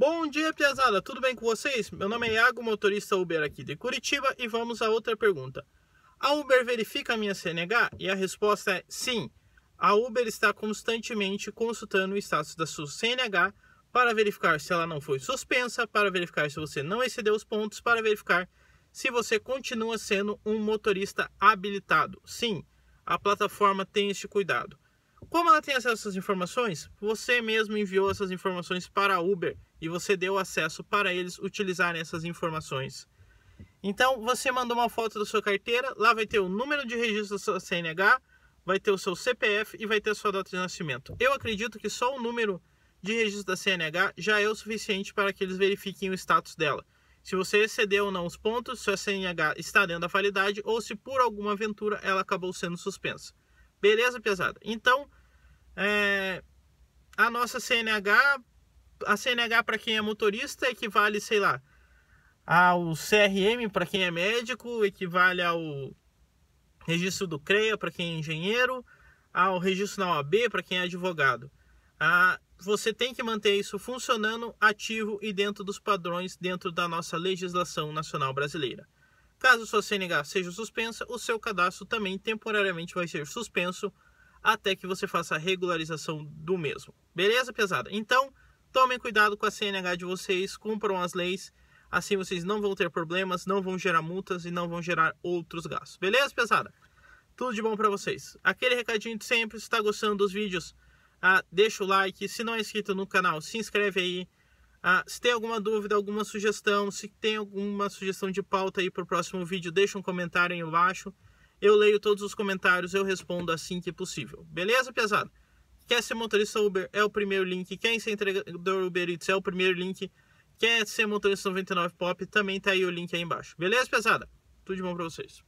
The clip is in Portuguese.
Bom dia, Piazada! Tudo bem com vocês? Meu nome é Iago, motorista Uber aqui de Curitiba e vamos a outra pergunta. A Uber verifica a minha CNH? E a resposta é sim. A Uber está constantemente consultando o status da sua CNH para verificar se ela não foi suspensa, para verificar se você não excedeu os pontos, para verificar se você continua sendo um motorista habilitado. Sim, a plataforma tem este cuidado. Como ela tem acesso a essas informações? Você mesmo enviou essas informações para a Uber e você deu acesso para eles utilizarem essas informações. Então, você mandou uma foto da sua carteira, lá vai ter o número de registro da sua CNH, vai ter o seu CPF e vai ter a sua data de nascimento. Eu acredito que só o número de registro da CNH já é o suficiente para que eles verifiquem o status dela. Se você excedeu ou não os pontos, sua CNH está dentro da validade ou se por alguma aventura ela acabou sendo suspensa. Beleza, pesada? Então, é, a nossa CNH, a CNH para quem é motorista equivale, sei lá, ao CRM para quem é médico, equivale ao registro do CREA para quem é engenheiro, ao registro na OAB para quem é advogado. Ah, você tem que manter isso funcionando, ativo e dentro dos padrões, dentro da nossa legislação nacional brasileira. Caso sua CNH seja suspensa, o seu cadastro também temporariamente vai ser suspenso até que você faça a regularização do mesmo. Beleza, pesada? Então, tomem cuidado com a CNH de vocês, cumpram as leis, assim vocês não vão ter problemas, não vão gerar multas e não vão gerar outros gastos. Beleza, pesada? Tudo de bom para vocês. Aquele recadinho de sempre, se está gostando dos vídeos, ah, deixa o like. Se não é inscrito no canal, se inscreve aí. Ah, se tem alguma dúvida, alguma sugestão, se tem alguma sugestão de pauta aí para o próximo vídeo, deixa um comentário aí embaixo. Eu leio todos os comentários, eu respondo assim que possível. Beleza, pesado? Quer ser motorista Uber? É o primeiro link. Quer ser entregador Uber Eats? É o primeiro link. Quer ser motorista 99 Pop? Também tá aí o link aí embaixo. Beleza, pesada? Tudo de bom para vocês.